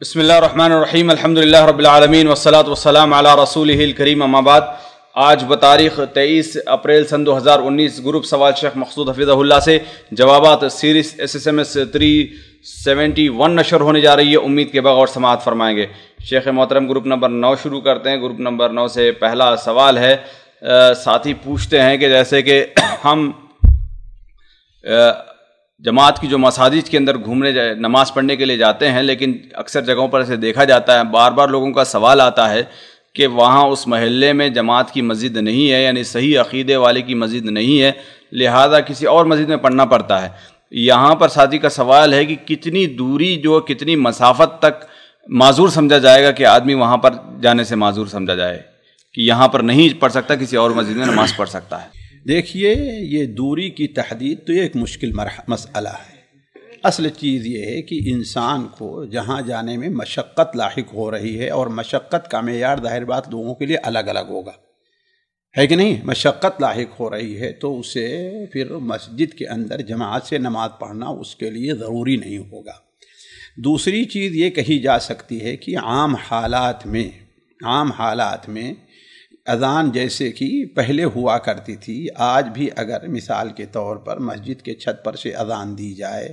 بسم اللہ الرحمن الرحیم الحمد رب العالمین والصلاة والسلام علی رسول الکریم اما بعد آج بتاریخ 23 تیئیس اپریل سن دو ہزار انیس گروپ سوال شیخ مقصود حفیظ اللہ سے جوابات series S S M S three seventy one نشر ہونے جا رہی ہے امید کے بغور سماعت فرمائیں گے شیخ محترم گروپ نمبر نو شروع کرتے ہیں گروپ نمبر نو سے پہلا سوال ہے ساتھی پوچھتے ہیں کہ جیسے کہ ہم جماعت کی جو مساجد کے اندر گھومنے جائے نماز پڑھنے کے لیے جاتے ہیں لیکن اکثر جگہوں پر اسے دیکھا جاتا ہے بار بار لوگوں کا سوال آتا ہے کہ وہاں اس محلے میں جماعت کی مسجد نہیں ہے یعنی صحیح عقیدے والے کی مسجد نہیں ہے لہٰذا کسی اور مسجد میں پڑھنا پڑتا ہے یہاں پر ساتھی کا سوال ہے کہ کتنی دوری جو کتنی مسافت تک معذور سمجھا جائے گا کہ آدمی وہاں پر جانے سے معذور سمجھا جائے کہ یہاں پر نہیں پڑھ سکتا کسی اور مسجد میں نماز پڑھ سکتا ہے دیکھیے یہ دوری کی تحدید تو ایک مشکل مسئلہ ہے اصل چیز یہ ہے کہ انسان کو جہاں جانے میں مشقت لاحق ہو رہی ہے اور مشقت کا معیار ظاہر بات لوگوں کے لیے الگ الگ ہوگا ہے کہ نہیں مشقت لاحق ہو رہی ہے تو اسے پھر مسجد کے اندر جماعت سے نماز پڑھنا اس کے لیے ضروری نہیں ہوگا دوسری چیز یہ کہی جا سکتی ہے کہ عام حالات میں عام حالات میں اذان جیسے کہ پہلے ہوا کرتی تھی آج بھی اگر مثال کے طور پر مسجد کے چھت پر سے اذان دی جائے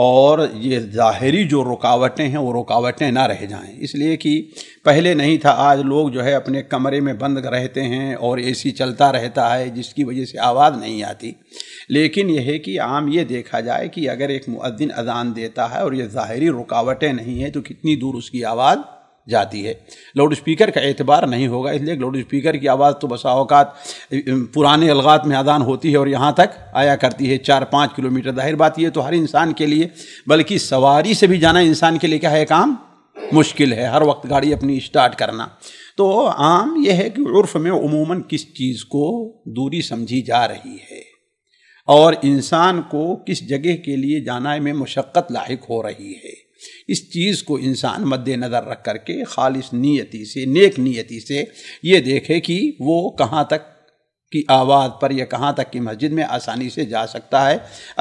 اور یہ ظاہری جو رکاوٹیں ہیں وہ رکاوٹیں نہ رہ جائیں اس لیے کہ پہلے نہیں تھا آج لوگ جو ہے اپنے کمرے میں بند رہتے ہیں اور اے سی چلتا رہتا ہے جس کی وجہ سے آواز نہیں آتی لیکن یہ ہے کہ عام یہ دیکھا جائے کہ اگر ایک معدن اذان دیتا ہے اور یہ ظاہری رکاوٹیں نہیں ہیں تو کتنی دور اس کی آواز جاتی ہے لاؤڈ اسپیکر کا اعتبار نہیں ہوگا اس لیے لاؤڈ اسپیکر کی آواز تو بسا اوقات پرانے الغات میں ادان ہوتی ہے اور یہاں تک آیا کرتی ہے چار پانچ کلو میٹر ظاہر بات یہ تو ہر انسان کے لیے بلکہ سواری سے بھی جانا انسان کے لیے کیا ہے کام مشکل ہے ہر وقت گاڑی اپنی اسٹارٹ کرنا تو عام یہ ہے کہ عرف میں عموماً کس چیز کو دوری سمجھی جا رہی ہے اور انسان کو کس جگہ کے لیے جانا میں مشقت لاحق ہو رہی ہے اس چیز کو انسان مد نظر رکھ کر کے خالص نیتی سے نیک نیتی سے یہ دیکھے کہ وہ کہاں تک کی آواز پر یا کہاں تک کی مسجد میں آسانی سے جا سکتا ہے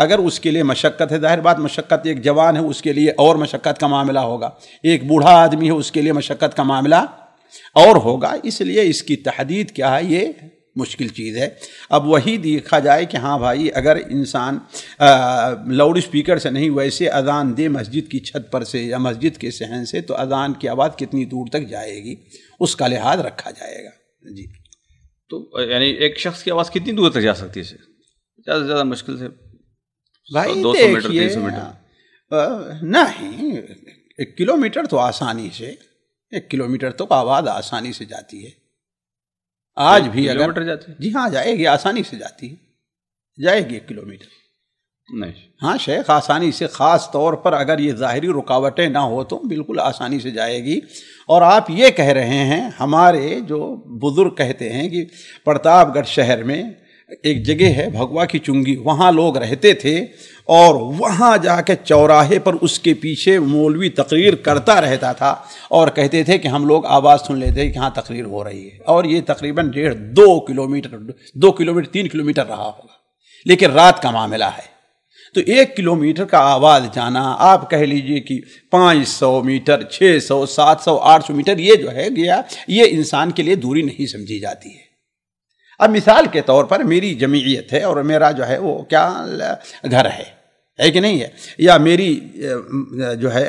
اگر اس کے لیے مشقت ہے ظاہر بات مشقت ایک جوان ہے اس کے لیے اور مشقت کا معاملہ ہوگا ایک بوڑھا آدمی ہے اس کے لیے مشقت کا معاملہ اور ہوگا اس لیے اس کی تحدید کیا ہے یہ مشکل چیز ہے اب وہی دیکھا جائے کہ ہاں بھائی اگر انسان لاؤڈ اسپیکر سے نہیں ویسے اذان دے مسجد کی چھت پر سے یا مسجد کے صحن سے تو اذان کی آواز کتنی دور تک جائے گی اس کا لحاظ رکھا جائے گا جی تو یعنی ایک شخص کی آواز کتنی دور تک جا سکتی ہے زیادہ سے زیادہ مشکل سے بھائی دو سو میٹر تین سو میٹر نہیں ایک کلو میٹر تو آسانی سے ایک کلو میٹر تو آواز آسانی سے جاتی ہے آج بھی اگر جاتی جی ہاں جائے گی آسانی سے جاتی ہے جائے گی ایک کلو میٹر نہیں ہاں شیخ آسانی سے خاص طور پر اگر یہ ظاہری رکاوٹیں نہ ہو تو بالکل آسانی سے جائے گی اور آپ یہ کہہ رہے ہیں ہمارے جو بزرگ کہتے ہیں کہ گڑھ شہر میں ایک جگہ ہے بھگوا کی چنگی وہاں لوگ رہتے تھے اور وہاں جا کے چوراہے پر اس کے پیچھے مولوی تقریر کرتا رہتا تھا اور کہتے تھے کہ ہم لوگ آواز سن لیتے کہ ہاں تقریر ہو رہی ہے اور یہ تقریباً ڈیڑھ دو کلو میٹر دو کلو میٹر تین کلو میٹر رہا ہوگا لیکن رات کا معاملہ ہے تو ایک کلو میٹر کا آواز جانا آپ کہہ لیجئے کہ پانچ سو میٹر چھ سو سات سو آٹھ سو میٹر یہ جو ہے گیا یہ انسان کے لیے دوری نہیں سمجھی جاتی ہے اب مثال کے طور پر میری جمعیت ہے اور میرا جو ہے وہ کیا گھر ہے ہے کہ نہیں ہے یا میری جو ہے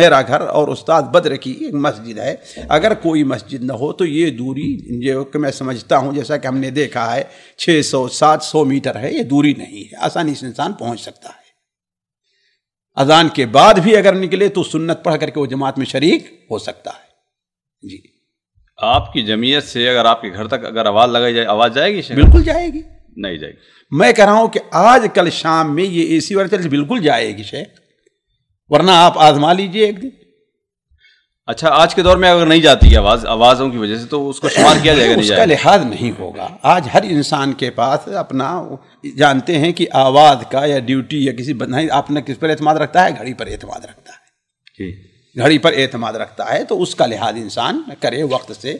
میرا گھر اور استاد بدر کی ایک مسجد ہے اگر کوئی مسجد نہ ہو تو یہ دوری جو کہ میں سمجھتا ہوں جیسا کہ ہم نے دیکھا ہے چھ سو سات سو میٹر ہے یہ دوری نہیں ہے آسانی سے انسان پہنچ سکتا ہے اذان کے بعد بھی اگر نکلے تو سنت پڑھ کر کے وہ جماعت میں شریک ہو سکتا ہے جی آپ کی جمعیت سے اگر آپ کے گھر تک اگر آواز لگائی جائے آواز جائے گی بالکل جائے گی نہیں جائے گی میں کہہ رہا ہوں کہ آج کل شام میں یہ اے سی والا چل بالکل جائے گی شے ورنہ آپ آزما لیجئے ایک دن اچھا آج کے دور میں اگر نہیں جاتی آواز آوازوں کی وجہ سے تو اس کو شمار کیا جائے گا نہیں اس کا لحاظ نہیں ہوگا آج ہر انسان کے پاس اپنا جانتے ہیں کہ آواز کا یا ڈیوٹی یا کسی آپ نے کس پر اعتماد رکھتا ہے گھڑی پر اعتماد رکھتا ہے ٹھیک جی۔ گھڑی پر اعتماد رکھتا ہے تو اس کا لحاظ انسان کرے وقت سے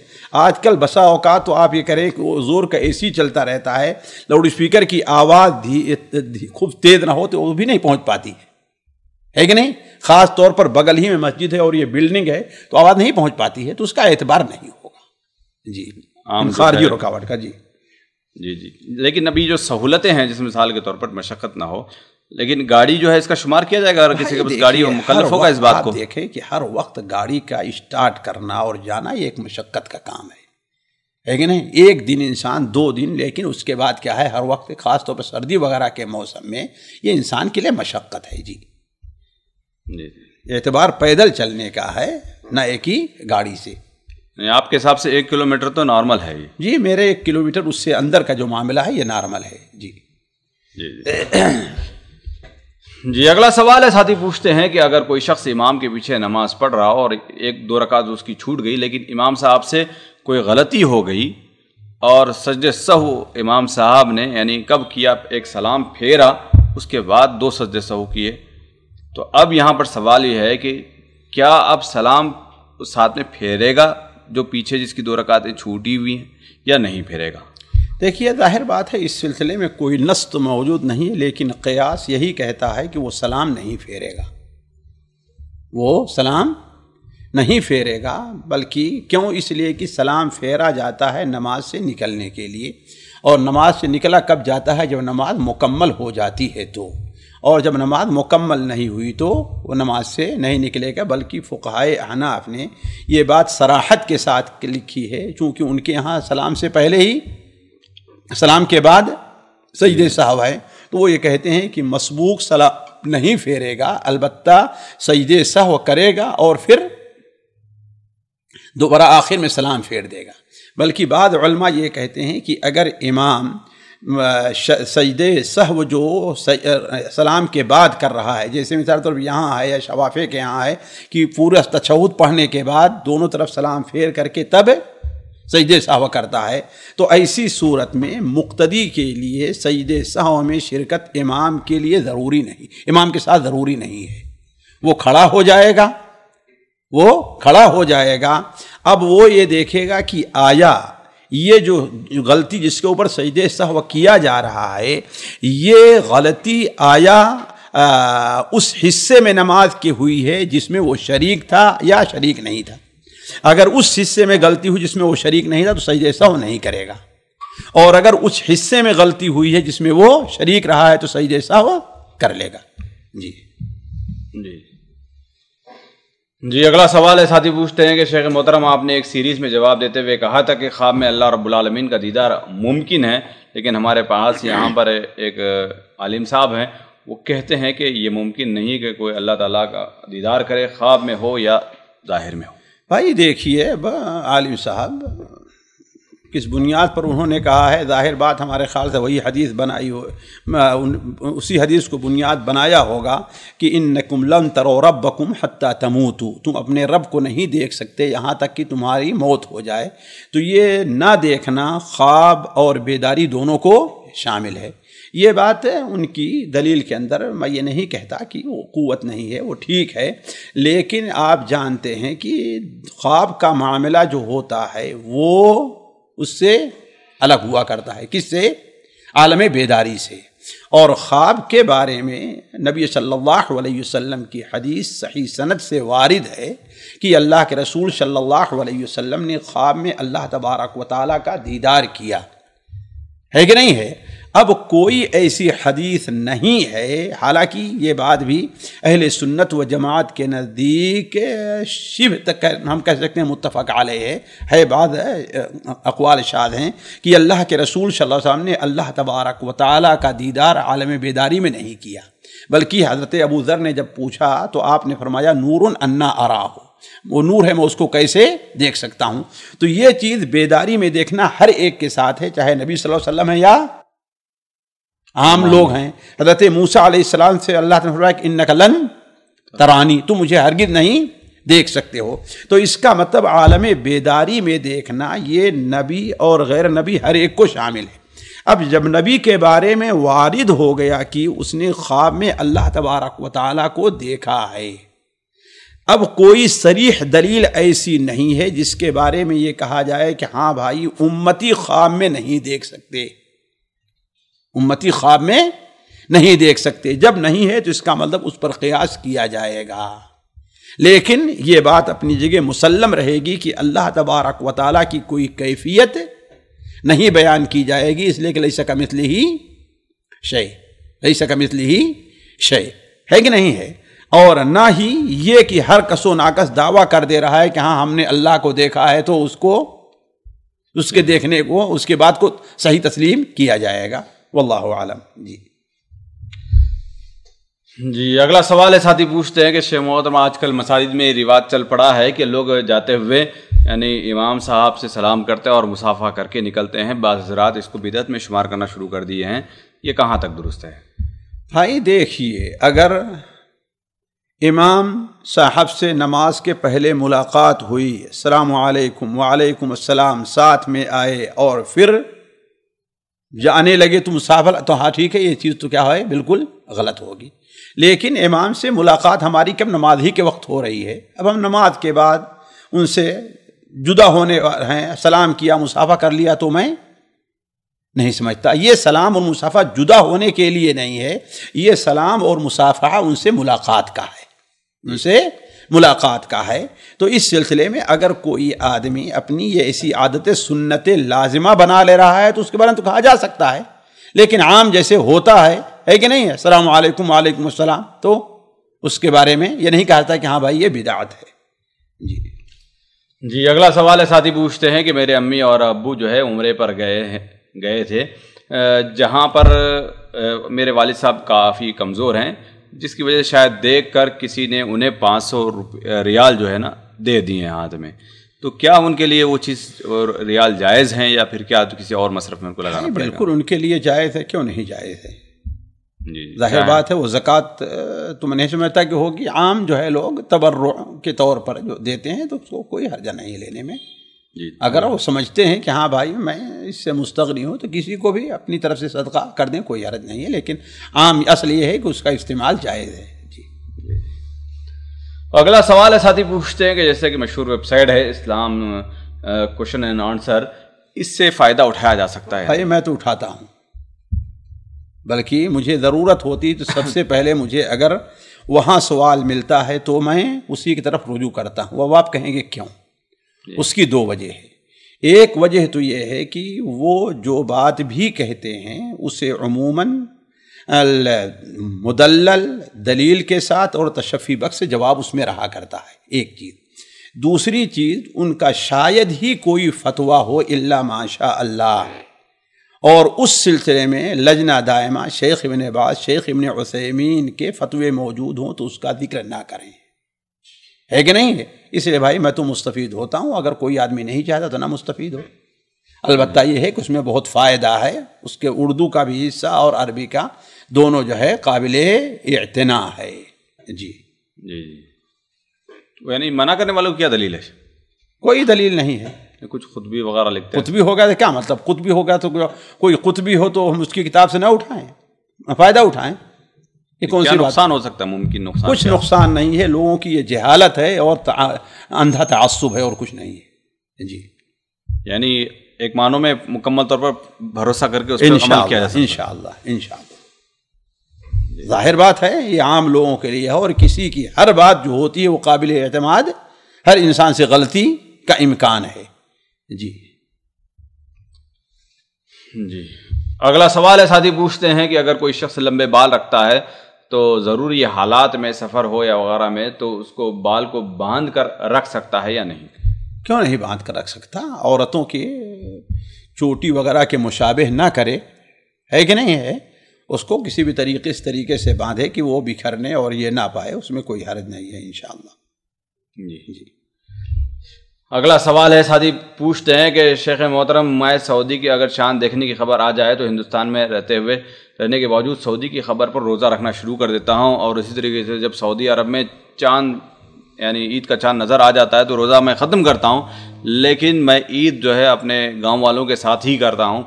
آج کل بسا اوقات تو آپ یہ کریں کہ وہ زور کا اے سی چلتا رہتا ہے لاؤڈ اسپیکر کی آواز خوب تیز نہ ہو تو وہ بھی نہیں پہنچ پاتی ہے کہ نہیں خاص طور پر بغل ہی میں مسجد ہے اور یہ بلڈنگ ہے تو آواز نہیں پہنچ پاتی ہے تو اس کا اعتبار نہیں ہوگا جی خارجی رکاوٹ کا جی جی جی لیکن ابھی جو سہولتیں ہیں جس مثال کے طور پر مشقت نہ ہو لیکن گاڑی جو ہے اس کا شمار کیا جائے گا اگر کسی کے گاڑی ہو مکلف ہوگا اس بات کو دیکھیں کہ ہر وقت گاڑی کا اسٹارٹ کرنا اور جانا یہ ایک مشقت کا کام ہے کہ نہیں ایک دن انسان دو دن لیکن اس کے بعد کیا ہے ہر وقت خاص طور پر سردی وغیرہ کے موسم میں یہ انسان کے لیے مشقت ہے جی, جی۔ اعتبار پیدل چلنے کا ہے نہ ایک ہی گاڑی سے یعنی آپ کے حساب سے ایک کلو میٹر تو نارمل ہے جی۔, جی میرے ایک کلو میٹر اس سے اندر کا جو معاملہ ہے یہ نارمل ہے جی, جی۔ جی اگلا سوال ہے ساتھی پوچھتے ہیں کہ اگر کوئی شخص امام کے پیچھے نماز پڑھ رہا اور ایک دو رکعت اس کی چھوٹ گئی لیکن امام صاحب سے کوئی غلطی ہو گئی اور سجد سہو امام صاحب نے یعنی کب کیا ایک سلام پھیرا اس کے بعد دو سجد سہو کیے تو اب یہاں پر سوال یہ ہے کہ کیا اب سلام اس ساتھ میں پھیرے گا جو پیچھے جس کی دو رکعتیں چھوٹی ہوئی ہیں یا نہیں پھیرے گا دیکھیے ظاہر بات ہے اس سلسلے میں کوئی نص تو موجود نہیں لیکن قیاس یہی کہتا ہے کہ وہ سلام نہیں پھیرے گا وہ سلام نہیں پھیرے گا بلکہ کیوں اس لیے کہ سلام پھیرا جاتا ہے نماز سے نکلنے کے لیے اور نماز سے نکلا کب جاتا ہے جب نماز مکمل ہو جاتی ہے تو اور جب نماز مکمل نہیں ہوئی تو وہ نماز سے نہیں نکلے گا بلکہ فقائے احناف نے یہ بات سراحت کے ساتھ لکھی ہے چونکہ ان کے یہاں سلام سے پہلے ہی سلام کے بعد سجدے صاحب آئے تو وہ یہ کہتے ہیں کہ مسبوق سلام نہیں پھیرے گا البتہ سجدے سہو کرے گا اور پھر دوبارہ آخر میں سلام پھیر دے گا بلکہ بعض علماء یہ کہتے ہیں کہ اگر امام سجدے سہو جو سلام کے بعد کر رہا ہے جیسے مثال طور پر یہاں ہے یا شوافے کے یہاں ہے کہ پورا تشور پڑھنے کے بعد دونوں طرف سلام پھیر کر کے تب سجدے سہو کرتا ہے تو ایسی صورت میں مقتدی کے لیے سجدے سہو میں شرکت امام کے لیے ضروری نہیں امام کے ساتھ ضروری نہیں ہے وہ کھڑا ہو جائے گا وہ کھڑا ہو جائے گا اب وہ یہ دیکھے گا کہ آیا یہ جو غلطی جس کے اوپر سجدے سہو کیا جا رہا ہے یہ غلطی آیا اس حصے میں نماز کی ہوئی ہے جس میں وہ شریک تھا یا شریک نہیں تھا اگر اس حصے میں غلطی ہوئی جس میں وہ شریک نہیں تھا تو سجدے سہو نہیں کرے گا اور اگر اس حصے میں غلطی ہوئی ہے جس میں وہ شریک رہا ہے تو سجدے سہو کر لے گا جی جی جی اگلا سوال ہے ساتھی پوچھتے ہیں کہ شیخ محترم آپ نے ایک سیریز میں جواب دیتے ہوئے کہا تھا کہ خواب میں اللہ رب العالمین کا دیدار ممکن ہے لیکن ہمارے پاس یہاں پر ایک عالم صاحب ہیں وہ کہتے ہیں کہ یہ ممکن نہیں کہ کوئی اللہ تعالیٰ کا دیدار کرے خواب میں ہو یا ظاہر میں ہو بھائی دیکھیے عالم صاحب کس بنیاد پر انہوں نے کہا ہے ظاہر بات ہمارے خیال سے وہی حدیث بنائی ہو اسی حدیث کو بنیاد بنایا ہوگا کہ ان نکم لن تر و رب بکم حتیٰ تموں تو تم اپنے رب کو نہیں دیکھ سکتے یہاں تک کہ تمہاری موت ہو جائے تو یہ نہ دیکھنا خواب اور بیداری دونوں کو شامل ہے یہ بات ان کی دلیل کے اندر میں یہ نہیں کہتا کہ وہ قوت نہیں ہے وہ ٹھیک ہے لیکن آپ جانتے ہیں کہ خواب کا معاملہ جو ہوتا ہے وہ اس سے الگ ہوا کرتا ہے کس سے عالم بیداری سے اور خواب کے بارے میں نبی صلی اللہ علیہ وسلم کی حدیث صحیح صنعت سے وارد ہے کہ اللہ کے رسول صلی اللہ علیہ وسلم نے خواب میں اللہ تبارک و تعالیٰ کا دیدار کیا ہے کہ نہیں ہے اب کوئی ایسی حدیث نہیں ہے حالانکہ یہ بات بھی اہل سنت و جماعت کے نزدیک شب تک ہم کہہ سکتے ہیں متفق علیہ ہے ہے بعض اقوال شاد ہیں کہ اللہ کے رسول صلی اللہ علیہ وسلم نے اللہ تبارک و تعالیٰ کا دیدار عالم بیداری میں نہیں کیا بلکہ حضرت ابو ذر نے جب پوچھا تو آپ نے فرمایا نور انا ارا ہو وہ نور ہے میں اس کو کیسے دیکھ سکتا ہوں تو یہ چیز بیداری میں دیکھنا ہر ایک کے ساتھ ہے چاہے نبی صلی اللہ علیہ وسلم ہے یا عام لوگ ہیں حضرت موسیٰ علیہ السلام سے اللہ تعالیٰ لن ترانی تو مجھے ہرگز نہیں دیکھ سکتے ہو تو اس کا مطلب عالم بیداری میں دیکھنا یہ نبی اور غیر نبی ہر ایک کو شامل ہے اب جب نبی کے بارے میں وارد ہو گیا کہ اس نے خواب میں اللہ تبارک و تعالیٰ کو دیکھا ہے اب کوئی سریح دلیل ایسی نہیں ہے جس کے بارے میں یہ کہا جائے کہ ہاں بھائی امتی خواب میں نہیں دیکھ سکتے امتی خواب میں نہیں دیکھ سکتے جب نہیں ہے تو اس کا مطلب اس پر قیاس کیا جائے گا لیکن یہ بات اپنی جگہ مسلم رہے گی کہ اللہ تبارک و تعالیٰ کی کوئی کیفیت نہیں بیان کی جائے گی اس لیے کہ لئی سکم اتلی شے لئی سکم ہی شے ہے کہ نہیں ہے اور نہ ہی یہ کہ ہر کس و ناقص دعویٰ کر دے رہا ہے کہ ہاں ہم نے اللہ کو دیکھا ہے تو اس کو اس کے دیکھنے کو اس کے بعد کو صحیح تسلیم کیا جائے گا واللہ عالم جی جی اگلا سوال ہے ساتھی پوچھتے ہیں کہ شیخ محترم آج کل مساجد میں یہ رواج چل پڑا ہے کہ لوگ جاتے ہوئے یعنی امام صاحب سے سلام کرتے اور مسافہ کر کے نکلتے ہیں بعض حضرات اس کو بدعت میں شمار کرنا شروع کر دیے ہیں یہ کہاں تک درست ہے بھائی دیکھیے اگر امام صاحب سے نماز کے پہلے ملاقات ہوئی السلام علیکم وعلیکم السلام ساتھ میں آئے اور پھر جانے لگے تو مسافر تو ہاں ٹھیک ہے یہ چیز تو کیا ہے بالکل غلط ہوگی لیکن امام سے ملاقات ہماری کب نماز ہی کے وقت ہو رہی ہے اب ہم نماز کے بعد ان سے جدا ہونے ہیں سلام کیا مسافہ کر لیا تو میں نہیں سمجھتا یہ سلام اور مسافہ جدا ہونے کے لیے نہیں ہے یہ سلام اور مسافہ ان سے ملاقات کا ہے ان سے ملاقات کا ہے تو اس سلسلے میں اگر کوئی آدمی اپنی یہ ایسی عادت سنت لازمہ بنا لے رہا ہے تو اس کے بارے میں تو کہا جا سکتا ہے لیکن عام جیسے ہوتا ہے ہے کہ نہیں السلام علیکم وعلیکم السلام تو اس کے بارے میں یہ نہیں کہا کہ ہاں بھائی یہ بدعت ہے جی جی اگلا سوال ہے ساتھی پوچھتے ہیں کہ میرے امی اور ابو جو ہے عمرے پر گئے ہیں گئے تھے جہاں پر میرے والد صاحب کافی کمزور ہیں جس کی وجہ سے شاید دیکھ کر کسی نے انہیں پانچ سو ریال جو ہے نا دے دیے ہیں ہاتھ میں تو کیا ان کے لیے وہ چیز ریال جائز ہیں یا پھر کیا کسی اور مصرف میں ان کو لگانا بالکل ان کے لیے جائز ہے کیوں نہیں جائز ہے جی ظاہر بات ہے وہ زکوٰۃ تو میں نہیں سمجھتا کہ ہوگی عام جو ہے لوگ تبر کے طور پر جو دیتے ہیں تو اس کو کوئی حرجہ نہیں لینے میں جی اگر وہ سمجھتے ہیں کہ ہاں بھائی میں اس سے مستغنی ہوں تو کسی کو بھی اپنی طرف سے صدقہ کر دیں کوئی حرج نہیں ہے لیکن عام اصل یہ ہے کہ اس کا استعمال جائز ہے جی اگلا سوال ہے ساتھی پوچھتے ہیں کہ جیسے کہ مشہور ویب سائٹ ہے اسلام کوشچن اینڈ آنسر اس سے فائدہ اٹھایا جا سکتا ہے بھائی میں تو اٹھاتا ہوں بلکہ مجھے ضرورت ہوتی تو سب سے پہلے مجھے اگر وہاں سوال ملتا ہے تو میں اسی کی طرف رجوع کرتا ہوں اب آپ کہیں گے کیوں اس کی دو وجہ ہے ایک وجہ تو یہ ہے کہ وہ جو بات بھی کہتے ہیں اسے عموماً مدلل دلیل کے ساتھ اور تشفی بخش جواب اس میں رہا کرتا ہے ایک چیز دوسری چیز ان کا شاید ہی کوئی فتویٰ ہو اللہ ماشا اللہ اور اس سلسلے میں لجنہ دائمہ شیخ ابن باز شیخ ابن عثیمین کے فتوے موجود ہوں تو اس کا ذکر نہ کریں ہے کہ نہیں ہے اس لیے بھائی میں تو مستفید ہوتا ہوں اگر کوئی آدمی نہیں چاہتا تو نہ مستفید ہو البتہ یہ ہے کہ اس میں بہت فائدہ ہے اس کے اردو کا بھی حصہ اور عربی کا دونوں جو ہے قابل اعتنا ہے جی جی جی یعنی منع کرنے والوں کی کیا دلیل ہے کوئی دلیل نہیں ہے کچھ خطبی وغیرہ لکھتے کت بھی ہو گیا تو کیا مطلب خطبی ہو گیا تو کوئی خطبی ہو تو ہم اس کی کتاب سے نہ اٹھائیں فائدہ اٹھائیں نقصان ہو سکتا ہے ممکن نقصان کچھ نقصان نہیں ہے لوگوں کی یہ جہالت ہے اور اندھا تعصب ہے اور کچھ نہیں جی یعنی ایک مانو میں مکمل طور پر بھروسہ کر کے ان شاء اللہ ظاہر بات ہے یہ عام لوگوں کے لیے اور کسی کی ہر بات جو ہوتی ہے وہ قابل اعتماد ہر انسان سے غلطی کا امکان ہے جی جی اگلا سوال ہے ساتھی پوچھتے ہیں کہ اگر کوئی شخص لمبے بال رکھتا ہے تو ضروری حالات میں سفر ہو یا وغیرہ میں تو اس کو بال کو باندھ کر رکھ سکتا ہے یا نہیں کیوں نہیں باندھ کر رکھ سکتا عورتوں کی چوٹی وغیرہ کے مشابہ نہ کرے ہے کہ نہیں ہے اس کو کسی بھی طریقے اس طریقے سے باندھے کہ وہ بکھرنے اور یہ نہ پائے اس میں کوئی حرج نہیں ہے انشاءاللہ جی جی اگلا سوال ہے سادی پوچھتے ہیں کہ شیخ محترم مائے سعودی کی اگر چاند دیکھنے کی خبر آ جائے تو ہندوستان میں رہتے ہوئے رہنے کے باوجود سعودی کی خبر پر روزہ رکھنا شروع کر دیتا ہوں اور اسی طریقے سے جب سعودی عرب میں چاند یعنی عید کا چاند نظر آ جاتا ہے تو روزہ میں ختم کرتا ہوں لیکن میں عید جو ہے اپنے گاؤں والوں کے ساتھ ہی کرتا ہوں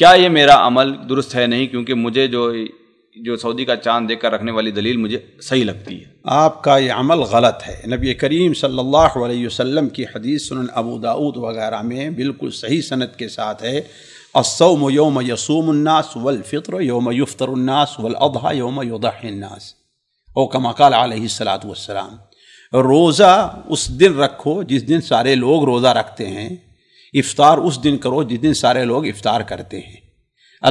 کیا یہ میرا عمل درست ہے نہیں کیونکہ مجھے جو جو سعودی کا چاند دیکھ کر رکھنے والی دلیل مجھے صحیح لگتی ہے آپ کا یہ عمل غلط ہے نبی کریم صلی اللہ علیہ وسلم کی حدیث سنن ابو داود وغیرہ میں بالکل صحیح صنعت کے ساتھ ہے الصوم یوم یسوم الناس و الفطر یوم یفطر الناص یوم یومود الناس او کما قال علیہ السلاۃ والسلام روزہ اس دن رکھو جس دن سارے لوگ روزہ رکھتے ہیں افطار اس دن کرو جس دن سارے لوگ افطار کرتے ہیں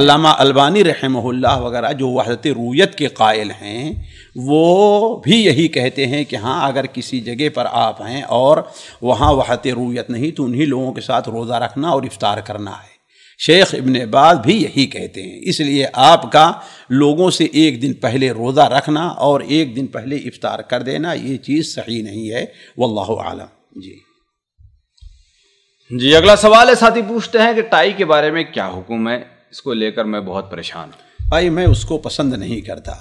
علامہ البانی رحمہ اللہ وغیرہ جو وحدت رویت کے قائل ہیں وہ بھی یہی کہتے ہیں کہ ہاں اگر کسی جگہ پر آپ ہیں اور وہاں وحدت رویت نہیں تو انہی لوگوں کے ساتھ روزہ رکھنا اور افطار کرنا ہے شیخ ابن باز بھی یہی کہتے ہیں اس لیے آپ کا لوگوں سے ایک دن پہلے روزہ رکھنا اور ایک دن پہلے افطار کر دینا یہ چیز صحیح نہیں ہے واللہ عالم جی جی اگلا سوال ہے ساتھی پوچھتے ہیں کہ ٹائی کے بارے میں کیا حکم ہے اس کو لے کر میں بہت پریشان ہوں بھائی میں اس کو پسند نہیں کرتا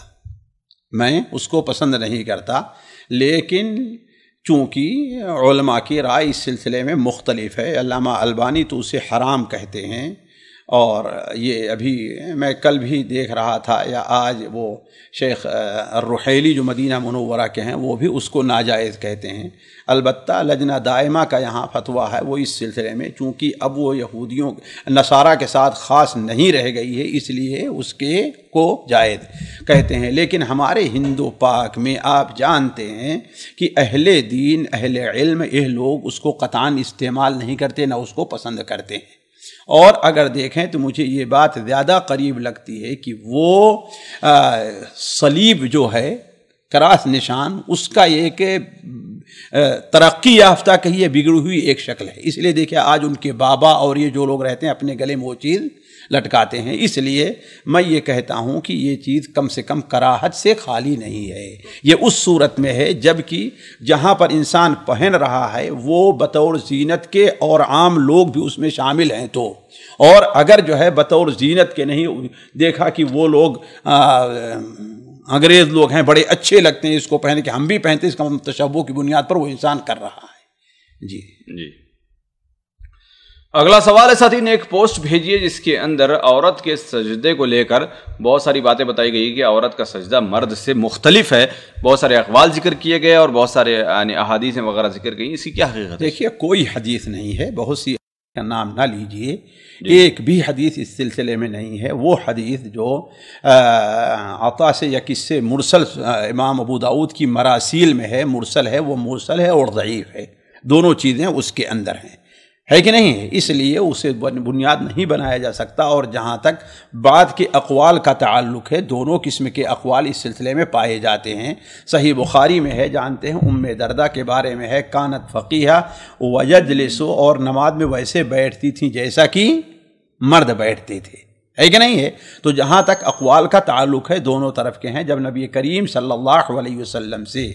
میں اس کو پسند نہیں کرتا لیکن چونکہ علماء کی رائے اس سلسلے میں مختلف ہے علامہ البانی تو اسے حرام کہتے ہیں اور یہ ابھی میں کل بھی دیکھ رہا تھا یا آج وہ شیخ روحیلی جو مدینہ منورہ کے ہیں وہ بھی اس کو ناجائز کہتے ہیں البتہ لجنہ دائمہ کا یہاں فتویٰ ہے وہ اس سلسلے میں چونکہ اب وہ یہودیوں نصارہ کے ساتھ خاص نہیں رہ گئی ہے اس لیے اس کے کو جائز کہتے ہیں لیکن ہمارے ہندو پاک میں آپ جانتے ہیں کہ اہل دین اہل علم یہ لوگ اس کو قطان استعمال نہیں کرتے نہ اس کو پسند کرتے ہیں اور اگر دیکھیں تو مجھے یہ بات زیادہ قریب لگتی ہے کہ وہ صلیب جو ہے کراس نشان اس کا ایک ترقی یافتہ کہیے بگڑی ہوئی ایک شکل ہے اس لیے دیکھیں آج ان کے بابا اور یہ جو لوگ رہتے ہیں اپنے گلے میں وہ چیز لٹکاتے ہیں اس لیے میں یہ کہتا ہوں کہ یہ چیز کم سے کم کراہت سے خالی نہیں ہے یہ اس صورت میں ہے جب کہ جہاں پر انسان پہن رہا ہے وہ بطور زینت کے اور عام لوگ بھی اس میں شامل ہیں تو اور اگر جو ہے بطور زینت کے نہیں دیکھا کہ وہ لوگ انگریز لوگ ہیں بڑے اچھے لگتے ہیں اس کو پہن کے ہم بھی پہنتے اس کا تشبو کی بنیاد پر وہ انسان کر رہا ہے جی جی اگلا سوال ہے ساتھی نے ایک پوسٹ بھیجی ہے جس کے اندر عورت کے سجدے کو لے کر بہت ساری باتیں بتائی گئی کہ عورت کا سجدہ مرد سے مختلف ہے بہت سارے اقوال ذکر کیے گئے اور بہت سارے یعنی احادیثیں وغیرہ ذکر گئیں اس کی کیا حقیقت دیکھیے کوئی حدیث نہیں ہے بہت سی کا نام نہ لیجیے جی۔ ایک بھی حدیث اس سلسلے میں نہیں ہے وہ حدیث جو عطا سے یا کس سے مرسل امام ابو داود کی مراسیل میں ہے مرسل ہے وہ مرسل ہے اور ضعیف ہے دونوں چیزیں اس کے اندر ہیں ہے کہ نہیں ہے اس لیے اسے بنیاد نہیں بنایا جا سکتا اور جہاں تک بعد کے اقوال کا تعلق ہے دونوں قسم کے اقوال اس سلسلے میں پائے جاتے ہیں صحیح بخاری میں ہے جانتے ہیں ام دردہ کے بارے میں ہے کانت فقیہ وجد لسو اور نماز میں ویسے بیٹھتی تھیں جیسا کہ مرد بیٹھتے تھے ہے کہ نہیں ہے تو جہاں تک اقوال کا تعلق ہے دونوں طرف کے ہیں جب نبی کریم صلی اللہ علیہ وسلم سے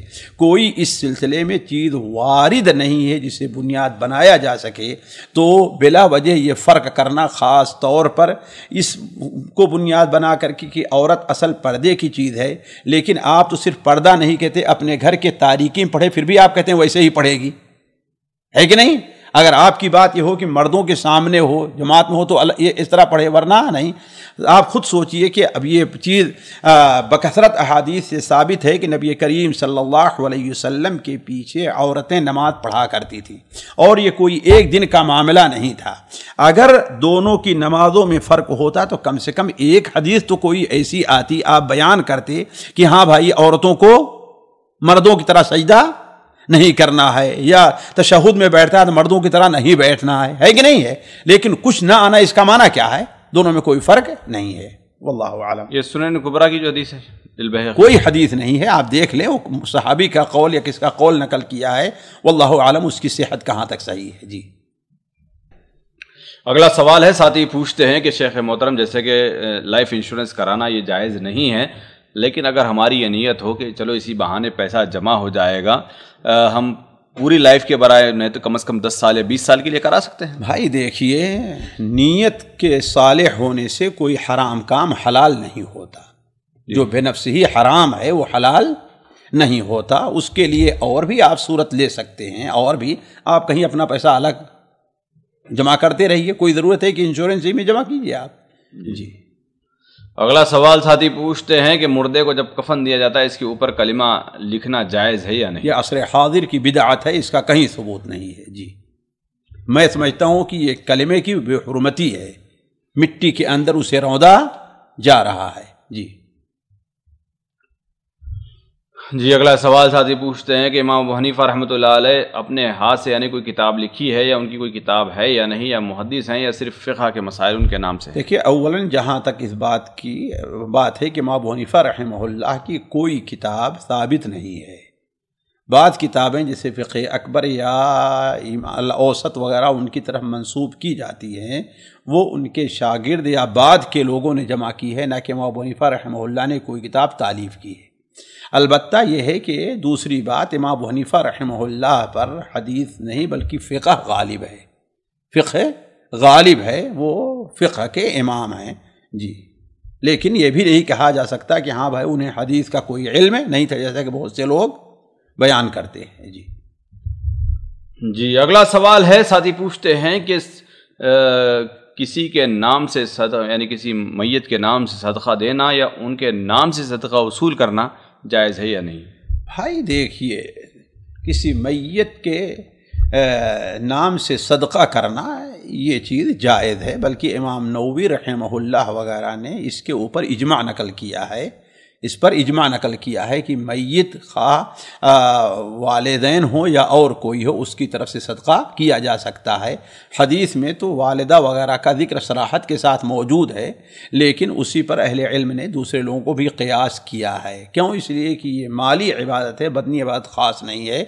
کوئی اس سلسلے میں چیز وارد نہیں ہے جسے بنیاد بنایا جا سکے تو بلا وجہ یہ فرق کرنا خاص طور پر اس کو بنیاد بنا کر کی کہ عورت اصل پردے کی چیز ہے لیکن آپ تو صرف پردہ نہیں کہتے اپنے گھر کے تاریکی پڑھے پھر بھی آپ کہتے ہیں ویسے ہی پڑھے گی ہے کہ نہیں اگر آپ کی بات یہ ہو کہ مردوں کے سامنے ہو جماعت میں ہو تو یہ اس طرح پڑھے ورنہ نہیں آپ خود سوچئے کہ اب یہ چیز بکثرت احادیث سے ثابت ہے کہ نبی کریم صلی اللہ علیہ وسلم کے پیچھے عورتیں نماز پڑھا کرتی تھیں اور یہ کوئی ایک دن کا معاملہ نہیں تھا اگر دونوں کی نمازوں میں فرق ہوتا تو کم سے کم ایک حدیث تو کوئی ایسی آتی آپ بیان کرتے کہ ہاں بھائی عورتوں کو مردوں کی طرح سجدہ نہیں کرنا ہے یا تشہد میں بیٹھتا ہے تو مردوں کی طرح نہیں بیٹھنا ہے ہے کہ نہیں ہے لیکن کچھ نہ آنا اس کا معنی کیا ہے دونوں میں کوئی فرق نہیں ہے واللہ عالم یہ سنین کبرا کی جو حدیث ہے کوئی حدیث نہیں ہے آپ دیکھ لیں صحابی کا قول یا کس کا قول نقل کیا ہے واللہ عالم اس کی صحت کہاں تک صحیح ہے جی اگلا سوال ہے ساتھی پوچھتے ہیں کہ شیخ محترم جیسے کہ لائف انشورنس کرانا یہ جائز نہیں ہے لیکن اگر ہماری یہ نیت ہو کہ چلو اسی بہانے پیسہ جمع ہو جائے گا ہم پوری لائف کے برائے نہیں تو کم از کم دس سال یا بیس سال کے لیے کرا سکتے ہیں بھائی دیکھیے نیت کے صالح ہونے سے کوئی حرام کام حلال نہیں ہوتا جی۔ جو بے نفس ہی حرام ہے وہ حلال نہیں ہوتا اس کے لیے اور بھی آپ صورت لے سکتے ہیں اور بھی آپ کہیں اپنا پیسہ الگ جمع کرتے رہیے کوئی ضرورت ہے کہ انشورنس ہی جی میں جمع کیجیے آپ جی, جی۔ اگلا سوال ساتھی پوچھتے ہیں کہ مردے کو جب کفن دیا جاتا ہے اس کے اوپر کلمہ لکھنا جائز ہے یا نہیں یہ عصر حاضر کی بدعت ہے اس کا کہیں ثبوت نہیں ہے جی میں سمجھتا ہوں کہ یہ کلمے کی بے حرمتی ہے مٹی کے اندر اسے روندا جا رہا ہے جی جی اگلا سوال ساتھی پوچھتے ہیں کہ امام حنیفہ رحمۃ اللہ علیہ اپنے ہاتھ سے یعنی کوئی کتاب لکھی ہے یا ان کی کوئی کتاب ہے یا نہیں یا محدث ہیں یا صرف فقہ کے مسائل ان کے نام سے دیکھیے اولاً جہاں تک اس بات کی بات ہے کہ امام حنیفہ رحمہ اللہ کی کوئی کتاب ثابت نہیں ہے بعض کتابیں جیسے فقہ اکبر یا اوسط وغیرہ ان کی طرف منسوب کی جاتی ہیں وہ ان کے شاگرد یا بعد کے لوگوں نے جمع کی ہے نہ کہ امام حنیفہ رحمہ اللہ نے کوئی کتاب تعلیف کی ہے البتہ یہ ہے کہ دوسری بات امام حنیفہ رحمہ اللہ پر حدیث نہیں بلکہ فقہ غالب ہے فقہ غالب ہے وہ فقہ کے امام ہیں جی لیکن یہ بھی نہیں کہا جا سکتا کہ ہاں بھائی انہیں حدیث کا کوئی علم ہے نہیں تھا جیسا کہ بہت سے لوگ بیان کرتے ہیں جی جی اگلا سوال ہے ساتھی پوچھتے ہیں کہ کسی کے نام سے صدقہ یعنی کسی میت کے نام سے صدقہ دینا یا ان کے نام سے صدقہ وصول کرنا جائز ہے یا نہیں بھائی دیکھیے کسی میت کے نام سے صدقہ کرنا یہ چیز جائز ہے بلکہ امام نووی رحمہ اللہ وغیرہ نے اس کے اوپر اجماع نقل کیا ہے اس پر اجماع نقل کیا ہے کہ میت خواہ والدین ہوں یا اور کوئی ہو اس کی طرف سے صدقہ کیا جا سکتا ہے حدیث میں تو والدہ وغیرہ کا ذکر صراحت کے ساتھ موجود ہے لیکن اسی پر اہل علم نے دوسرے لوگوں کو بھی قیاس کیا ہے کیوں اس لیے کہ یہ مالی عبادت ہے بدنی عبادت خاص نہیں ہے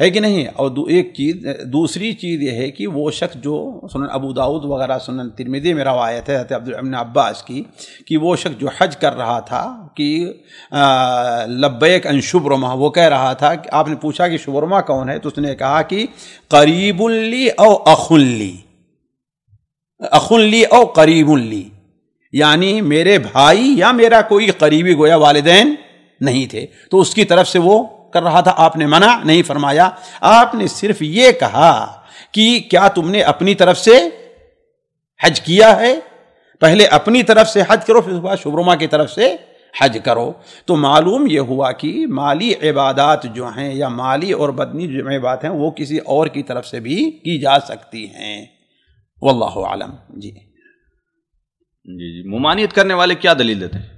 ہے کہ نہیں اور دو ایک چیز دوسری چیز یہ ہے کہ وہ شخص جو سنن ابو داود وغیرہ سنن ترمیدی میں روایت ہے حضرت عباس کی کہ وہ شخص جو حج کر رہا تھا کہ لبیک ان شبرما وہ کہہ رہا تھا کہ آپ نے پوچھا کہ شبرما کون ہے تو اس نے کہا کہ قریب لی او اخن لی اخن لی او قریب لی یعنی میرے بھائی یا میرا کوئی قریبی گویا والدین نہیں تھے تو اس کی طرف سے وہ کر رہا تھا آپ نے منع نہیں فرمایا آپ نے صرف یہ کہا کہ کیا تم نے اپنی طرف سے حج کیا ہے پہلے اپنی طرف سے حج کرو پھر اس کے بعد شبرما کی طرف سے حج کرو تو معلوم یہ ہوا کہ مالی عبادات جو ہیں یا مالی اور بدنی جو بات ہیں وہ کسی اور کی طرف سے بھی کی جا سکتی ہیں عالم جی جی جی ممانعت کرنے والے کیا دلیل دیتے ہیں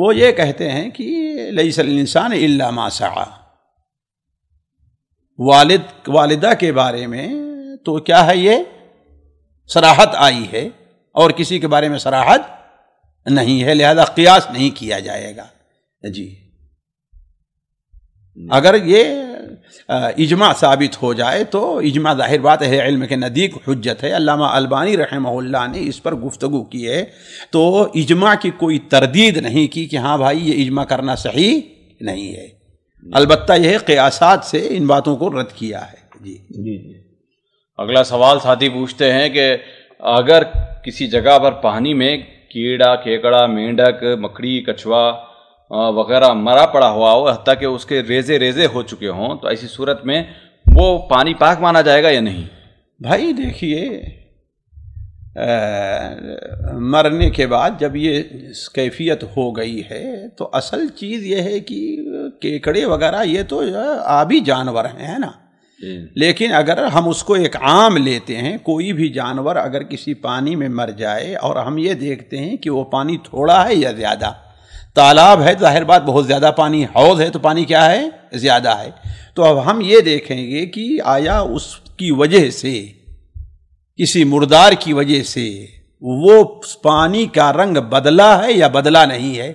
وہ یہ کہتے ہیں کہ لئی الانسان الا ما سعا والد والدہ کے بارے میں تو کیا ہے یہ سراحت آئی ہے اور کسی کے بارے میں سراحت نہیں ہے لہذا قیاس نہیں کیا جائے گا جی اگر یہ اجماع ثابت ہو جائے تو اجماع ظاہر بات ہے علم کے ندیق حجت ہے علامہ البانی رحمہ اللہ نے اس پر گفتگو کی ہے تو اجماع کی کوئی تردید نہیں کی کہ ہاں بھائی یہ اجماع کرنا صحیح نہیں ہے البتہ یہ قیاسات سے ان باتوں کو رد کیا ہے جی جی جی اگلا سوال ساتھی پوچھتے ہیں کہ اگر کسی جگہ پر پانی میں کیڑا کیکڑا مینڈک مکڑی کچھوا وغیرہ مرا پڑا ہوا ہو حتیٰ کہ اس کے ریزے ریزے ہو چکے ہوں تو ایسی صورت میں وہ پانی پاک مانا جائے گا یا نہیں بھائی دیکھیے مرنے کے بعد جب یہ کیفیت ہو گئی ہے تو اصل چیز یہ ہے کہ کیکڑے وغیرہ یہ تو آبی جانور ہیں ہے نا لیکن اگر ہم اس کو ایک عام لیتے ہیں کوئی بھی جانور اگر کسی پانی میں مر جائے اور ہم یہ دیکھتے ہیں کہ وہ پانی تھوڑا ہے یا زیادہ تالاب ہے ظاہر بات بہت زیادہ پانی حوض ہے تو پانی کیا ہے زیادہ ہے تو اب ہم یہ دیکھیں گے کہ آیا اس کی وجہ سے کسی مردار کی وجہ سے وہ پانی کا رنگ بدلا ہے یا بدلا نہیں ہے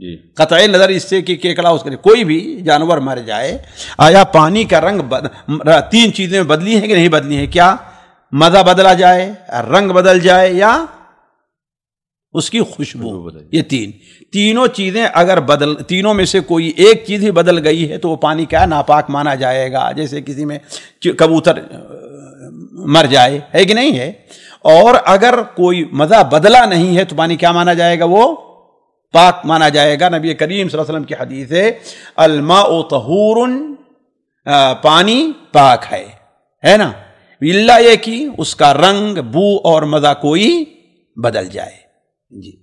جی۔ قطع نظر اس سے کہ کیکڑا اس کے کوئی بھی جانور مر جائے آیا پانی کا رنگ تین چیزیں بدلی ہیں کہ نہیں بدلی ہیں کیا مزہ بدلا جائے رنگ بدل جائے یا اس کی خوشبو یہ تین تینوں چیزیں اگر بدل تینوں میں سے کوئی ایک چیز ہی بدل گئی ہے تو وہ پانی کیا ناپاک مانا جائے گا جیسے کسی میں کبوتر مر جائے ہے کہ نہیں ہے اور اگر کوئی مزہ بدلا نہیں ہے تو پانی کیا مانا جائے گا وہ پاک مانا جائے گا نبی کریم صلی اللہ علیہ وسلم کی حدیث ہے الماء طہور پانی پاک ہے ہے نا اللہ یہ کہ اس کا رنگ بو اور مزہ کوئی بدل جائے جی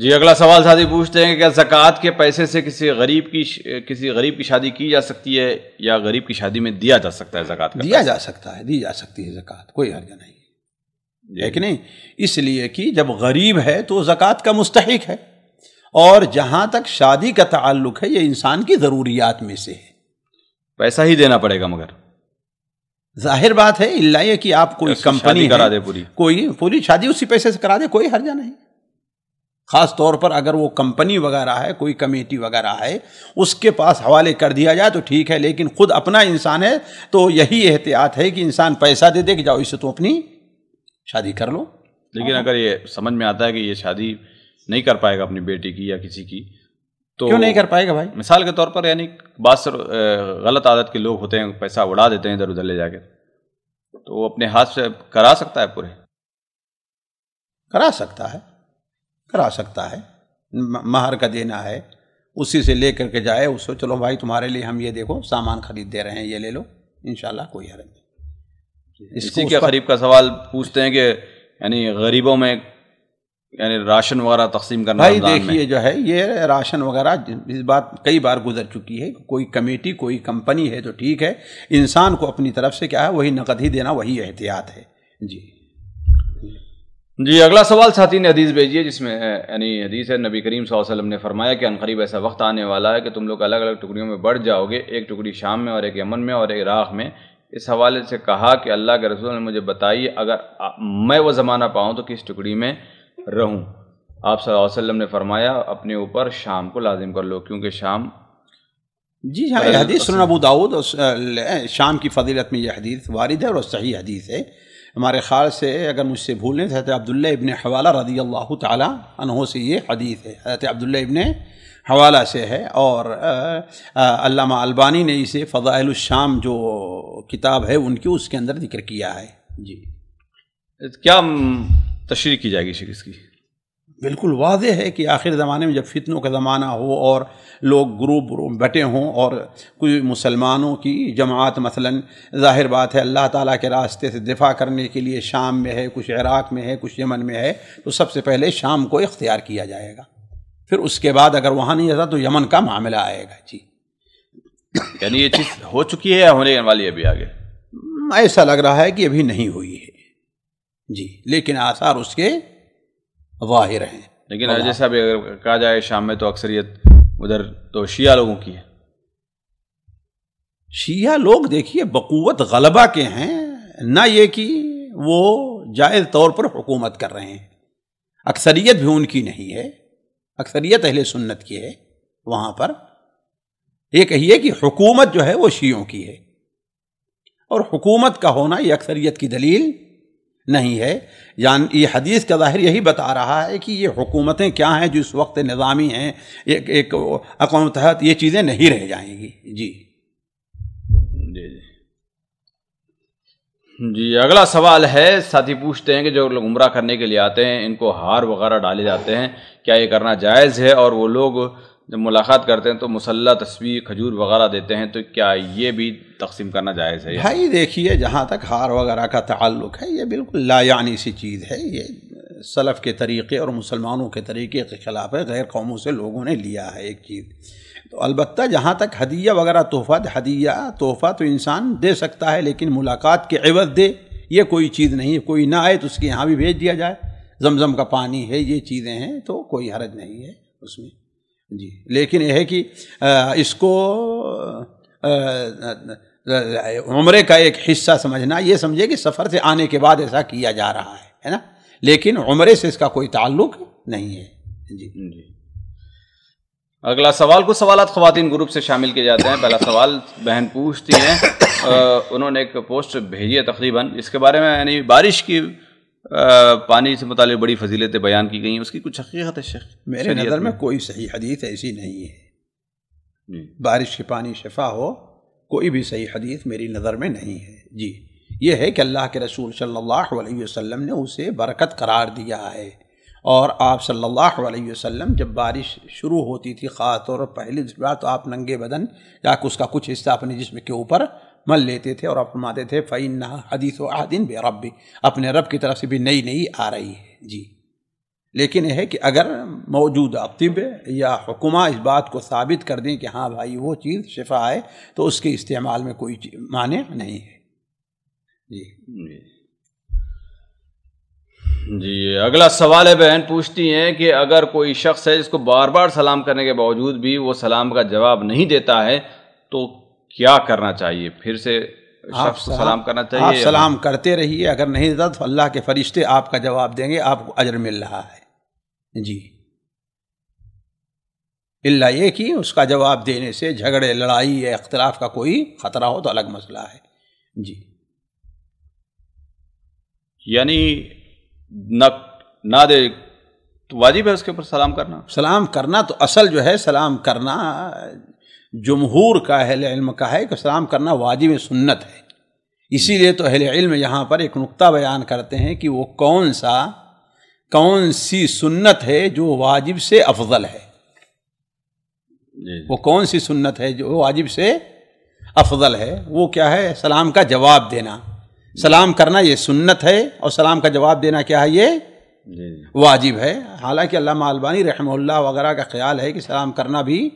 جی اگلا سوال ساتھی پوچھتے ہیں کہ زکوٰۃ کے پیسے سے کسی غریب کی کسی غریب کی شادی کی جا سکتی ہے یا غریب کی شادی میں دیا جا سکتا ہے زکوٰۃ دیا جا سکتا ہے دی جا سکتی ہے زکوٰۃ کوئی حرجہ نہیں جی, جی۔ نہیں اس لیے کہ جب غریب ہے تو زکوٰۃ کا مستحق ہے اور جہاں تک شادی کا تعلق ہے یہ انسان کی ضروریات میں سے ہے پیسہ ہی دینا پڑے گا مگر ظاہر بات ہے اللہ یہ کہ آپ کوئی کمپنی کرا دے پوری کوئی پوری شادی اسی پیسے سے کرا دے کوئی حرجہ نہیں خاص طور پر اگر وہ کمپنی وغیرہ ہے کوئی کمیٹی وغیرہ ہے اس کے پاس حوالے کر دیا جائے تو ٹھیک ہے لیکن خود اپنا انسان ہے تو یہی احتیاط ہے کہ انسان پیسہ دے دے کہ جاؤ اسے تو اپنی شادی کر لو لیکن اگر یہ سمجھ میں آتا ہے کہ یہ شادی نہیں کر پائے گا اپنی بیٹی کی یا کسی کی تو کیوں نہیں کر پائے گا بھائی مثال کے طور پر یعنی بعض غلط عادت کے لوگ ہوتے ہیں پیسہ اڑا دیتے ہیں ادھر ادھر لے جا کے تو وہ اپنے ہاتھ سے کرا سکتا ہے پورے کرا سکتا ہے کرا سکتا ہے مہر کا دینا ہے اسی سے لے کر کے جائے اس کو چلو بھائی تمہارے لیے ہم یہ دیکھو سامان خرید دے رہے ہیں یہ لے لو انشاءاللہ کوئی حرج نہیں جی۔ اسی کے قریب کا سوال پوچھتے ہیں کہ یعنی غریبوں میں یعنی راشن وغیرہ تقسیم کرنا بھائی دیکھیے جو ہے یہ راشن وغیرہ اس بات کئی بار گزر چکی ہے کوئی کمیٹی کوئی کمپنی ہے تو ٹھیک ہے انسان کو اپنی طرف سے کیا ہے وہی نقد ہی دینا وہی احتیاط ہے جی جی اگلا سوال ساتھی نے حدیث بھیجیے جس میں یعنی حدیث ہے نبی کریم صلی اللہ علیہ وسلم نے فرمایا کہ عنقریب ایسا وقت آنے والا ہے کہ تم لوگ الگ الگ ٹکڑیوں میں بڑھ جاؤ گے ایک ٹکڑی شام میں اور ایک یمن میں اور ایک راکھ میں اس حوالے سے کہا کہ اللہ کے رسول نے مجھے بتائی اگر میں وہ زمانہ پاؤں تو کس ٹکڑی میں رہوں آپ صلی اللہ علیہ وسلم نے فرمایا اپنے اوپر شام کو لازم کر لو کیونکہ شام جی ہاں یہ حدیث سنن ابو داود شام کی فضیلت میں یہ حدیث وارد ہے اور صحیح حدیث ہے ہمارے خیال سے اگر مجھ سے بھول تو حضرت عبداللہ ابن حوالہ رضی اللہ تعالیٰ عنہ سے یہ حدیث ہے حضرت عبداللہ ابن حوالہ سے ہے اور علامہ البانی نے اسے فضائل الشام جو کتاب ہے ان کی اس کے اندر ذکر کیا ہے جی کیا تشریح کی جائے گی شخص کی بالکل واضح ہے کہ آخر زمانے میں جب فتنوں کا زمانہ ہو اور لوگ گروپ بٹے ہوں اور کوئی مسلمانوں کی جماعت مثلا ظاہر بات ہے اللہ تعالیٰ کے راستے سے دفاع کرنے کے لیے شام میں ہے کچھ عراق میں ہے کچھ یمن میں ہے تو سب سے پہلے شام کو اختیار کیا جائے گا پھر اس کے بعد اگر وہاں نہیں جاتا تو یمن کا معاملہ آئے گا جی یعنی یہ چیز ہو چکی ہے یا ایسا لگ رہا ہے کہ ابھی نہیں ہوئی ہے جی لیکن آثار اس کے واحر ہیں لیکن اجے صاحب اگر کہا جائے شام میں تو اکثریت ادھر تو شیعہ لوگوں کی ہے شیعہ لوگ دیکھیے بقوت غلبہ کے ہیں نہ یہ کہ وہ جائز طور پر حکومت کر رہے ہیں اکثریت بھی ان کی نہیں ہے اکثریت اہل سنت کی ہے وہاں پر یہ کہیے کہ حکومت جو ہے وہ شیعوں کی ہے اور حکومت کا ہونا یہ اکثریت کی دلیل نہیں ہے یعنی یہ حدیث کا ظاہر یہی بتا رہا ہے کہ یہ حکومتیں کیا ہیں جو اس وقت نظامی ہیں ایک اقوام تحت یہ چیزیں نہیں رہ جائیں گی جی جی جی جی اگلا سوال ہے ساتھی پوچھتے ہیں کہ جو لوگ عمرہ کرنے کے لیے آتے ہیں ان کو ہار وغیرہ ڈالے جاتے ہیں کیا یہ کرنا جائز ہے اور وہ لوگ جب ملاقات کرتے ہیں تو مسلح تصویر کھجور وغیرہ دیتے ہیں تو کیا یہ بھی تقسیم کرنا جائز ہے بھائی دیکھیے جہاں تک ہار وغیرہ کا تعلق ہے یہ بالکل لا یعنی سی چیز ہے یہ سلف کے طریقے اور مسلمانوں کے طریقے کے خلاف ہے غیر قوموں سے لوگوں نے لیا ہے ایک چیز تو البتہ جہاں تک ہدیہ وغیرہ تحفہ ہدیہ تحفہ تو انسان دے سکتا ہے لیکن ملاقات کے عوض دے یہ کوئی چیز نہیں ہے کوئی نہ آئے تو اس کے یہاں بھی بھیج دیا جائے زمزم کا پانی ہے یہ چیزیں ہیں تو کوئی حرج نہیں ہے اس میں جی لیکن یہ ہے کہ اس کو عمرے کا ایک حصہ سمجھنا یہ سمجھے کہ سفر سے آنے کے بعد ایسا کیا جا رہا ہے ہے نا لیکن عمرے سے اس کا کوئی تعلق نہیں ہے جی جی اگلا سوال کچھ سوالات خواتین گروپ سے شامل کیے جاتے ہیں پہلا سوال بہن پوچھتی ہیں انہوں نے ایک پوسٹ بھیجی ہے تقریباً اس کے بارے میں یعنی بارش کی پانی سے متعلق بڑی فضیلتیں بیان کی گئی ہیں اس کی کچھ حقیقت ہے شیخ میرے نظر میں کوئی صحیح حدیث ایسی نہیں ہے جی۔ بارش کے پانی شفا ہو کوئی بھی صحیح حدیث میری نظر میں نہیں ہے جی یہ ہے کہ اللہ کے رسول صلی اللہ علیہ وسلم نے اسے برکت قرار دیا ہے اور آپ صلی اللہ علیہ وسلم جب بارش شروع ہوتی تھی خاص طور پر پہلی بار تو آپ ننگے بدن یا اس کا کچھ حصہ اپنے جسم کے اوپر مل لیتے تھے اور آپ فرماتے تھے فعین حدیث و عدین بے رب بھی اپنے رب کی طرف سے بھی نئی نئی آ رہی ہے جی لیکن یہ ہے کہ اگر موجود طب یا حکمہ اس بات کو ثابت کر دیں کہ ہاں بھائی وہ چیز شفا ہے تو اس کے استعمال میں کوئی معنی نہیں ہے جی جی اگلا سوال ہے بہن پوچھتی ہیں کہ اگر کوئی شخص ہے جس کو بار بار سلام کرنے کے باوجود بھی وہ سلام کا جواب نہیں دیتا ہے تو کیا کرنا چاہیے پھر سے کو سلام کرنا چاہیے آپ سلام کرتے رہیے اگر نہیں دیتا تو اللہ کے فرشتے آپ کا جواب دیں گے آپ کو مل رہا ہے جی اللہ یہ کہ اس کا جواب دینے سے جھگڑے لڑائی یا اختلاف کا کوئی خطرہ ہو تو الگ مسئلہ ہے جی یعنی نہ نہ دے تو واجب ہے اس کے اوپر سلام کرنا سلام کرنا تو اصل جو ہے سلام کرنا جمہور کا اہل علم کا ہے کہ سلام کرنا واجب سنت ہے اسی لیے تو اہل علم یہاں پر ایک نقطہ بیان کرتے ہیں کہ وہ کون سا کون سی سنت ہے جو واجب سے افضل ہے جی، جی۔ وہ کون سی سنت ہے جو واجب سے افضل ہے وہ کیا ہے سلام کا جواب دینا سلام کرنا یہ سنت ہے اور سلام کا جواب دینا کیا ہے یہ جی۔ واجب ہے حالانکہ اللہ البانی رحمہ اللہ وغیرہ کا خیال ہے کہ سلام کرنا بھی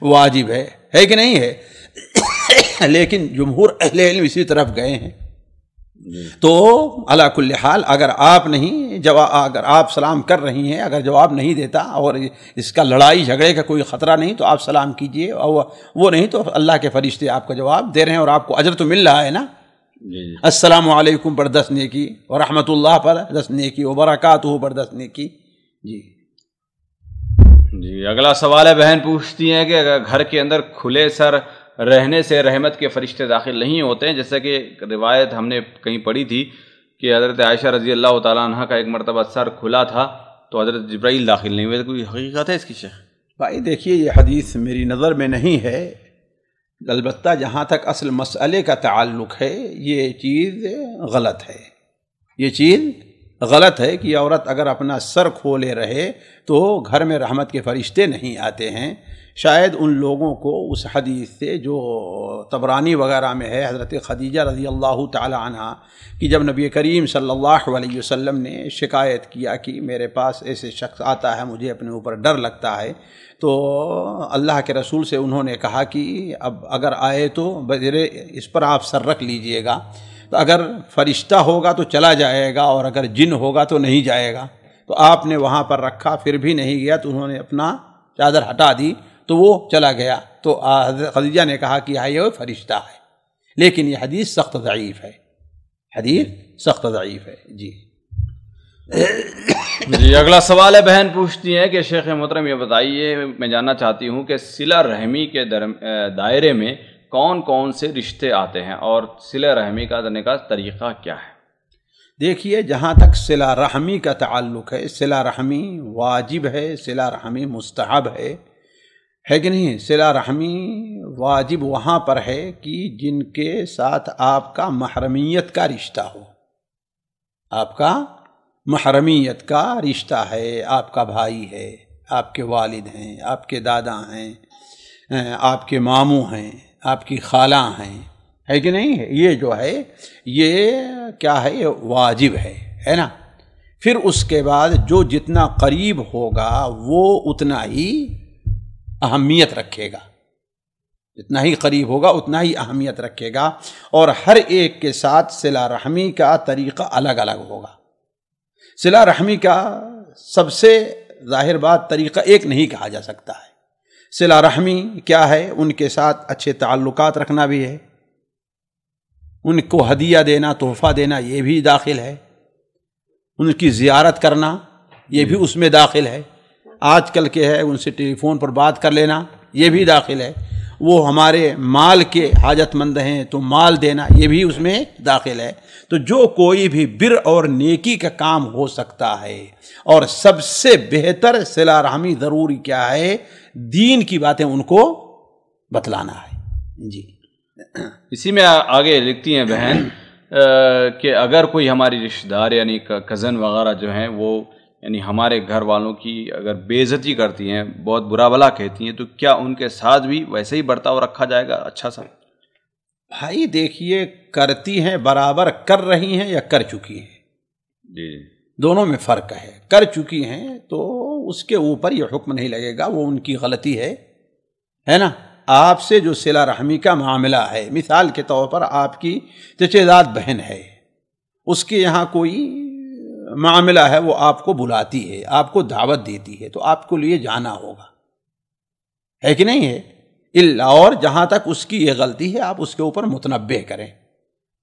واجب ہے ہے کہ نہیں ہے لیکن جمہور اہل علم اسی طرف گئے ہیں جی۔ تو اللہ کل حال اگر آپ نہیں جواب اگر آپ سلام کر رہی ہیں اگر جواب نہیں دیتا اور اس کا لڑائی جھگڑے کا کوئی خطرہ نہیں تو آپ سلام کیجئے اور وہ نہیں تو اللہ کے فرشتے آپ کا جواب دے رہے ہیں اور آپ کو اجر تو مل رہا ہے نا جی علیکم جی۔ السلام علیکم نیکی اور رحمۃ اللہ پر دس نیکی و برکات ہو پر دس نیکی جی جی اگلا سوال ہے بہن پوچھتی ہیں کہ اگر گھر کے اندر کھلے سر رہنے سے رحمت کے فرشتے داخل نہیں ہوتے ہیں جیسا کہ روایت ہم نے کہیں پڑھی تھی کہ حضرت عائشہ رضی اللہ تعالیٰ عنہ کا ایک مرتبہ سر کھلا تھا تو حضرت جبرائیل داخل نہیں ہوئے کوئی حقیقت ہے اس کی شک بھائی دیکھیے یہ حدیث میری نظر میں نہیں ہے البتہ جہاں تک اصل مسئلے کا تعلق ہے یہ چیز غلط ہے یہ چیز غلط ہے کہ عورت اگر اپنا سر کھولے رہے تو گھر میں رحمت کے فرشتے نہیں آتے ہیں شاید ان لوگوں کو اس حدیث سے جو تبرانی وغیرہ میں ہے حضرت خدیجہ رضی اللہ تعالی عنہ کہ جب نبی کریم صلی اللہ علیہ وسلم نے شکایت کیا کہ میرے پاس ایسے شخص آتا ہے مجھے اپنے اوپر ڈر لگتا ہے تو اللہ کے رسول سے انہوں نے کہا کہ اب اگر آئے تو بذرے اس پر آپ سر رکھ لیجئے گا تو اگر فرشتہ ہوگا تو چلا جائے گا اور اگر جن ہوگا تو نہیں جائے گا تو آپ نے وہاں پر رکھا پھر بھی نہیں گیا تو انہوں نے اپنا چادر ہٹا دی تو وہ چلا گیا تو حضرت نے کہا کہ آئے ہاں، فرشتہ ہے لیکن یہ حدیث سخت ضعیف ہے حدیث سخت ضعیف ہے جی جی اگلا سوال ہے بہن پوچھتی ہیں کہ شیخ محترم یہ بتائیے میں جاننا چاہتی ہوں کہ سلا رحمی کے دائرے میں کون کون سے رشتے آتے ہیں اور صلہ رحمی کا دینے کا طریقہ کیا ہے دیکھیے جہاں تک صلہ رحمی کا تعلق ہے صلہ رحمی واجب ہے صلہ رحمی مستحب ہے ہے کہ نہیں صلہ رحمی واجب وہاں پر ہے کہ جن کے ساتھ آپ کا محرمیت کا رشتہ ہو آپ کا محرمیت کا رشتہ ہے آپ کا بھائی ہے آپ کے والد ہیں آپ کے دادا ہیں آپ کے ماموں ہیں آپ کی خالہ ہیں ہے کہ نہیں یہ جو ہے یہ کیا ہے یہ واجب ہے ہے نا پھر اس کے بعد جو جتنا قریب ہوگا وہ اتنا ہی اہمیت رکھے گا جتنا ہی قریب ہوگا اتنا ہی اہمیت رکھے گا اور ہر ایک کے ساتھ صلا رحمی کا طریقہ الگ الگ ہوگا صلا رحمی کا سب سے ظاہر بات طریقہ ایک نہیں کہا جا سکتا ہے صلہ رحمی کیا ہے ان کے ساتھ اچھے تعلقات رکھنا بھی ہے ان کو ہدیہ دینا تحفہ دینا یہ بھی داخل ہے ان کی زیارت کرنا یہ بھی اس میں داخل ہے آج کل کے ہے ان سے ٹیلی فون پر بات کر لینا یہ بھی داخل ہے وہ ہمارے مال کے حاجت مند ہیں تو مال دینا یہ بھی اس میں داخل ہے تو جو کوئی بھی بر اور نیکی کا کام ہو سکتا ہے اور سب سے بہتر صلاح رحمی ضروری کیا ہے دین کی باتیں ان کو بتلانا ہے جی اسی میں آگے لکھتی ہیں بہن کہ اگر کوئی ہماری رشتہ دار یعنی کزن وغیرہ جو ہیں وہ یعنی ہمارے گھر والوں کی اگر بے عزتی کرتی ہیں بہت برا بلا کہتی ہیں تو کیا ان کے ساتھ بھی ویسے ہی برتاؤ رکھا جائے گا اچھا سا بھائی دیکھیے کرتی ہیں برابر کر رہی ہیں یا کر چکی ہیں جی, جی۔ دونوں میں فرق ہے کر چکی ہیں تو اس کے اوپر یہ حکم نہیں لگے گا وہ ان کی غلطی ہے ہے نا آپ سے جو سلا رحمی کا معاملہ ہے مثال کے طور پر آپ کی جچیداد بہن ہے اس کے یہاں کوئی معاملہ ہے وہ آپ کو بلاتی ہے آپ کو دعوت دیتی ہے تو آپ کو لیے جانا ہوگا ہے کہ نہیں ہے اللہ اور جہاں تک اس کی یہ غلطی ہے آپ اس کے اوپر متنبع کریں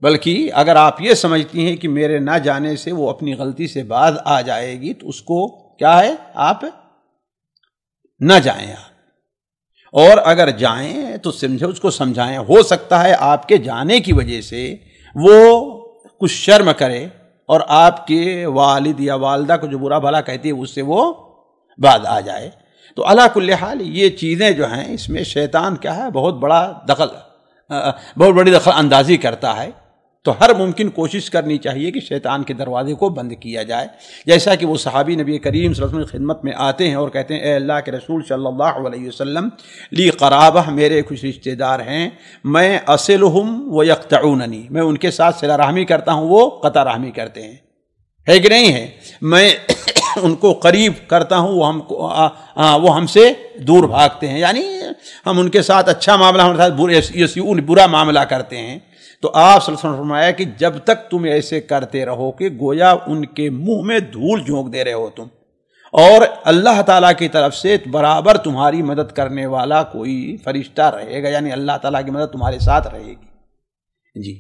بلکہ اگر آپ یہ سمجھتی ہیں کہ میرے نہ جانے سے وہ اپنی غلطی سے بعد آ جائے گی تو اس کو کیا ہے آپ نہ جائیں آپ اور اگر جائیں تو سمجھے اس کو سمجھائیں ہو سکتا ہے آپ کے جانے کی وجہ سے وہ کچھ شرم کرے اور آپ کے والد یا والدہ کو جو برا بھلا کہتی ہے اس سے وہ بعد آ جائے تو اللہ کل حال یہ چیزیں جو ہیں اس میں شیطان کیا ہے بہت بڑا دخل بہت بڑی دخل اندازی کرتا ہے تو ہر ممکن کوشش کرنی چاہیے کہ شیطان کے دروازے کو بند کیا جائے جیسا کہ وہ صحابی نبی کریم صلی اللہ علیہ وسلم خدمت میں آتے ہیں اور کہتے ہیں اے اللہ کے رسول صلی اللہ علیہ وسلم لی قرابہ میرے کچھ رشتہ دار ہیں میں اصلہم و یکتعوننی میں ان کے ساتھ سر رحمی کرتا ہوں وہ قطع رحمی کرتے ہیں ہے کہ نہیں ہے میں ان کو قریب کرتا ہوں وہ ہم کو وہ ہم سے دور بھاگتے ہیں یعنی ہم ان کے ساتھ اچھا معاملہ ہمارے ساتھ برا معاملہ کرتے ہیں تو آپ صلی اللہ علیہ وسلم فرمایا کہ جب تک تم ایسے کرتے رہو کہ گویا ان کے منہ میں دھول جھونک دے رہے ہو تم اور اللہ تعالیٰ کی طرف سے برابر تمہاری مدد کرنے والا کوئی فرشتہ رہے گا یعنی اللہ تعالیٰ کی مدد تمہارے ساتھ رہے گی جی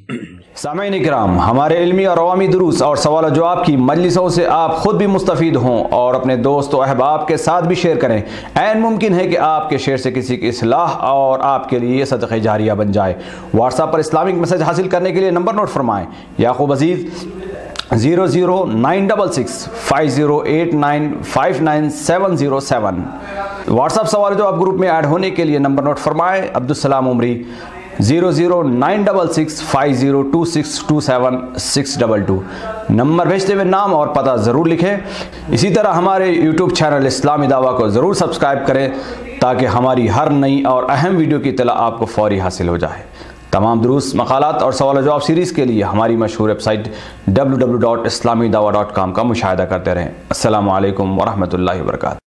سامعین کرام ہمارے علمی اور عوامی دروس اور سوال جو آپ کی مجلسوں سے آپ خود بھی مستفید ہوں اور اپنے دوست و احباب کے ساتھ بھی شیئر کریں عین ممکن ہے کہ آپ کے شیئر سے کسی کی اصلاح اور آپ کے لیے صدقہ جاریہ بن جائے واٹس ایپ پر اسلامک میسج حاصل کرنے کے لیے نمبر نوٹ فرمائیں Yaqub Aziz zero zero nine double six five zero eight nine five nine seven zero seven WhatsApp سوال جو آپ گروپ میں ایڈ ہونے کے لیے نمبر نوٹ فرمائیں Abdussalam Umari zero zero nine double six five zero two six two seven six double two number بھیجتے ہوئے نام اور پتہ ضرور لکھیں اسی طرح ہمارے یوٹیوب چینل اسلامی دعویٰ کو ضرور سبسکرائب کریں تاکہ ہماری ہر نئی اور اہم ویڈیو کی اطلاع آپ کو فوری حاصل ہو جائے تمام درست مقالات اور سوال جواب سیریز کے لیے ہماری مشہور website W W dot Islami dot com کا مشاہدہ کرتے رہیں السلام علیکم ورحمۃ اللہ وبرکاتہ